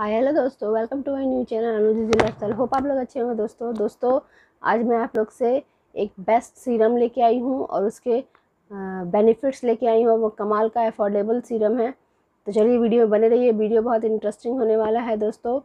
हाय hello दोस्तों welcome to my new channel अनुजी जिलास्टल होप आप लोग अच्छे होंगे दोस्तों दोस्तों आज मैं आप लोग से एक बेस्ट सीरम लेके आई हूँ और उसके बेनिफिट्स लेके आई हूँ वो कमाल का अफोर्डेबल सीरम है तो चलिए वीडियो में बने रहिए वीडियो बहुत इंटरेस्टिंग होने वाला है दोस्तों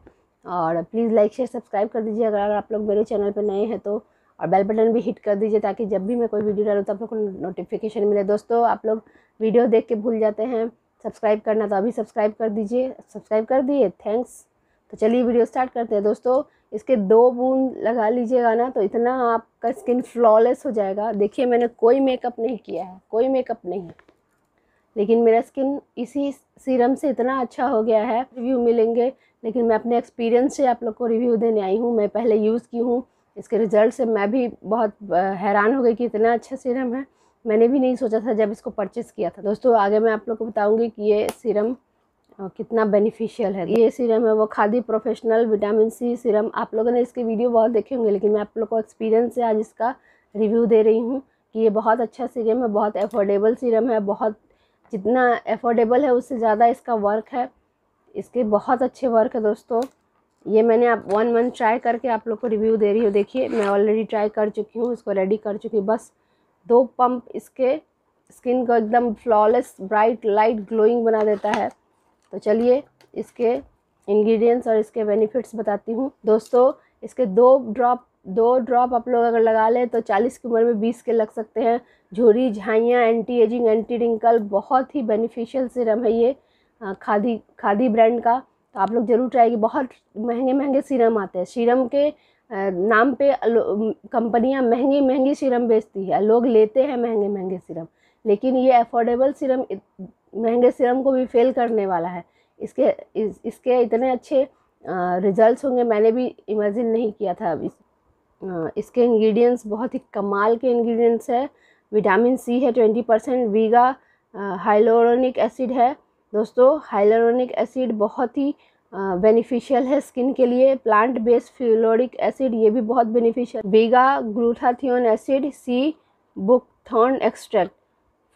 और प्लीज़ लाइक शेयर सब्सक्राइब कर दीजिए अगर आप लोग मेरे चैनल पर नए हैं तो और बेल बटन भी हिट कर दीजिए ताकि जब भी मैं कोई वीडियो डालूँ तो आप लोग को नोटिफिकेशन मिले दोस्तों आप लोग वीडियो देख के भूल जाते हैं सब्सक्राइब करना तो अभी सब्सक्राइब कर दीजिए सब्सक्राइब कर दिए थैंक्स तो चलिए वीडियो स्टार्ट करते हैं दोस्तों इसके दो बूंद लगा लीजिएगा ना तो इतना आपका स्किन फ्लॉलेस हो जाएगा देखिए मैंने कोई मेकअप नहीं किया है कोई मेकअप नहीं लेकिन मेरा स्किन इसी सीरम से इतना अच्छा हो गया है रिव्यू मिलेंगे लेकिन मैं अपने एक्सपीरियंस से आप लोग को रिव्यू देने आई हूँ मैं पहले यूज़ की हूँ इसके रिज़ल्ट से मैं भी बहुत हैरान हो गई कि इतना अच्छा सीरम है मैंने भी नहीं सोचा था जब इसको परचेज़ किया था दोस्तों आगे मैं आप लोग को बताऊँगी कि ये सीरम कितना बेनिफिशियल है ये सीरम है वो Khadi professional vitamin C serum आप लोगों ने इसके वीडियो बहुत देखे होंगे लेकिन मैं आप लोग को एक्सपीरियंस से आज इसका रिव्यू दे रही हूँ कि ये बहुत अच्छा सीरम है बहुत एफोर्डेबल सीरम है बहुत जितना एफोर्डेबल है उससे ज़्यादा इसका वर्क है इसके बहुत अच्छे वर्क है दोस्तों ये मैंने आप वन मंथ ट्राई करके आप लोग को रिव्यू दे रही हूँ देखिए मैं ऑलरेडी ट्राई कर चुकी हूँ इसको रेडी कर चुकी हूँ बस दो पंप इसके स्किन को एकदम फ्लॉलेस ब्राइट लाइट ग्लोइंग बना देता है तो चलिए इसके इंग्रेडिएंट्स और इसके बेनिफिट्स बताती हूँ दोस्तों इसके दो ड्रॉप दो ड्रॉप आप लोग अगर लगा लें तो चालीस की उम्र में बीस के लग सकते हैं झोरी झाइयाँ एंटी एजिंग एंटी रिंकल बहुत ही बेनिफिशियल सीरम है ये खादी खादी ब्रांड का तो आप लोग ज़रूर ट्राई की बहुत महंगे महंगे सीरम आते हैं सीरम के नाम पे कंपनियां महंगी महंगी सिरम बेचती है लोग लेते हैं महंगे महंगे सिरम लेकिन ये अफोर्डेबल सिरम महंगे सिरम को भी फेल करने वाला है इसके इस, इसके इतने अच्छे रिजल्ट्स होंगे मैंने भी इमेजिन नहीं किया था अभी इसके इंग्रेडिएंट्स बहुत ही कमाल के इंग्रेडिएंट्स है विटामिन सी है ट्वेंटी परसेंट वीगा हाइलोरोनिक एसिड है दोस्तों हाइलोरोनिक एसिड बहुत ही बेनिफिशियल है स्किन के लिए प्लांट बेस्ड फ्यूलोरिक एसिड ये भी बहुत बेनिफिशियल बीगा glutathione acid sea buckthorn extract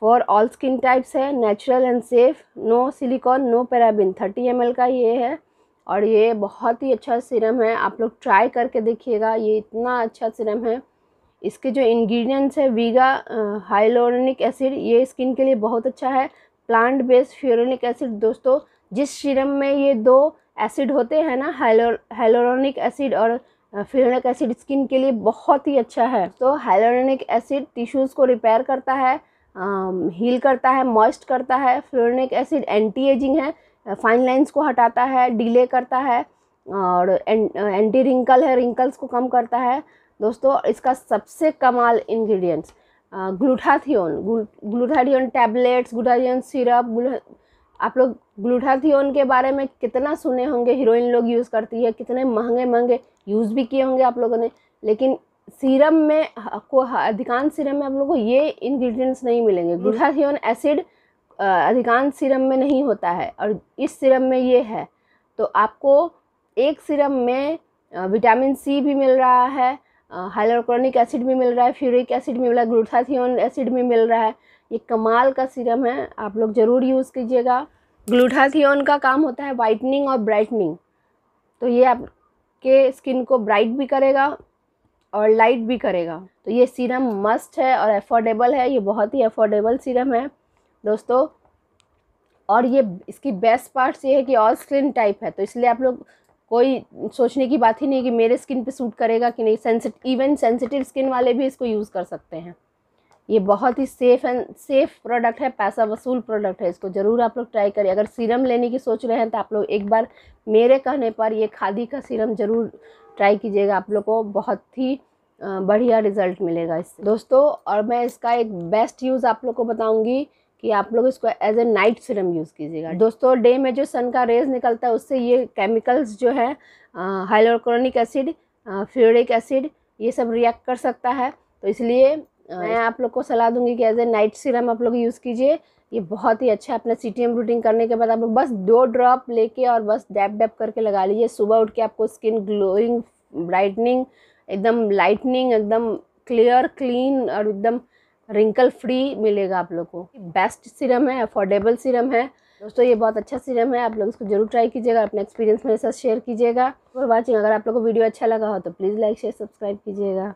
for all skin types है natural and safe no silicone no paraben thirty M का ये है और ये बहुत ही अच्छा सिरम है आप लोग ट्राई करके देखिएगा ये इतना अच्छा सिरम है इसके जो इंग्रेडिएंट्स है वीगा हाइलोरनिक एसिड ये स्किन के लिए बहुत अच्छा है प्लांट बेस्ड फ्यूरोनिक एसिड दोस्तों जिस सीरम में ये दो एसिड होते हैं ना हाइलोरोनिक एसिड और फ्लोनिक एसिड स्किन के लिए बहुत ही अच्छा है तो हेलोरोनिक एसिड टिश्यूज़ को रिपेयर करता है हील करता है मॉइस्ट करता है फ्लोनिक एसिड एंटी एजिंग है फाइन लाइंस को हटाता है डिले करता है और एंटी रिंकल है रिंकल्स को कम करता है दोस्तों इसका सबसे कमाल ingredients glutathione glutathione tablets glutathione syrup आप लोग ग्लूटाथियोन के बारे में कितना सुने होंगे हीरोइन लोग यूज़ करती है कितने महंगे महंगे यूज़ भी किए होंगे आप लोगों ने लेकिन सीरम में आपको अधिकांश सीरम में आप लोगों को ये इंग्रेडिएंट्स नहीं मिलेंगे ग्लूटाथियोन एसिड अधिकांश सीरम में नहीं होता है और इस सीरम में ये है तो आपको एक सीरम में विटामिन सी भी मिल रहा है हाइलोक्रोनिक एसिड भी मिल रहा है फ्यूरिक एसिड भी मिल रहा है ग्लूटाथियोन एसिड भी मिल रहा है ये कमाल का सीरम है आप लोग ज़रूर यूज़ कीजिएगा ग्लूटाथियोन का काम होता है वाइटनिंग और ब्राइटनिंग तो ये आपके स्किन को ब्राइट भी करेगा और लाइट भी करेगा तो ये सीरम मस्ट है और अफोर्डेबल है ये बहुत ही अफोर्डेबल सीरम है दोस्तों और ये इसकी बेस्ट पार्ट्स ये है कि ऑल स्किन टाइप है तो इसलिए आप लोग कोई सोचने की बात ही नहीं कि मेरे स्किन पे सूट करेगा कि नहीं सेंसिट इवन सेंसिटिव स्किन वाले भी इसको यूज़ कर सकते हैं ये बहुत ही सेफ़ एंड सेफ़ प्रोडक्ट है पैसा वसूल प्रोडक्ट है इसको ज़रूर आप लोग ट्राई करिए अगर सीरम लेने की सोच रहे हैं तो आप लोग एक बार मेरे कहने पर ये खादी का सीरम ज़रूर ट्राई कीजिएगा आप लोग को बहुत ही बढ़िया रिजल्ट मिलेगा इससे दोस्तों और मैं इसका एक बेस्ट यूज़ आप लोग को बताऊँगी कि आप लोग इसको as a night serum use कीजिएगा दोस्तों डे में जो सन का रेज निकलता है उससे ये केमिकल्स जो है हाइलोक्रोनिक एसिड फ्यूरिक एसिड ये सब रिएक्ट कर सकता है तो इसलिए हाँ। मैं आप लोग को सलाह दूंगी कि एज ए नाइट सीरम आप लोग यूज़ कीजिए ये बहुत ही अच्छा अपना सी टी एम रूटीन करने के बाद आप लोग बस दो ड्रॉप लेके और बस डैप डैप करके लगा लीजिए सुबह उठ के आपको स्किन ग्लोइंग ब्राइटनिंग एकदम लाइटनिंग एकदम क्लियर क्लीन और एकदम रिंकल फ्री मिलेगा आप लोग को बेस्ट सीरम है अफोर्डेबल सीरम है दोस्तों ये बहुत अच्छा सीरम है आप लोग इसको जरूर ट्राई कीजिएगा अपने एक्सपीरियंस मेरे साथ शेयर कीजिएगा फॉर वॉचिंग अगर आप लोग को वीडियो अच्छा लगा हो तो प्लीज़ लाइक शेयर सब्सक्राइब कीजिएगा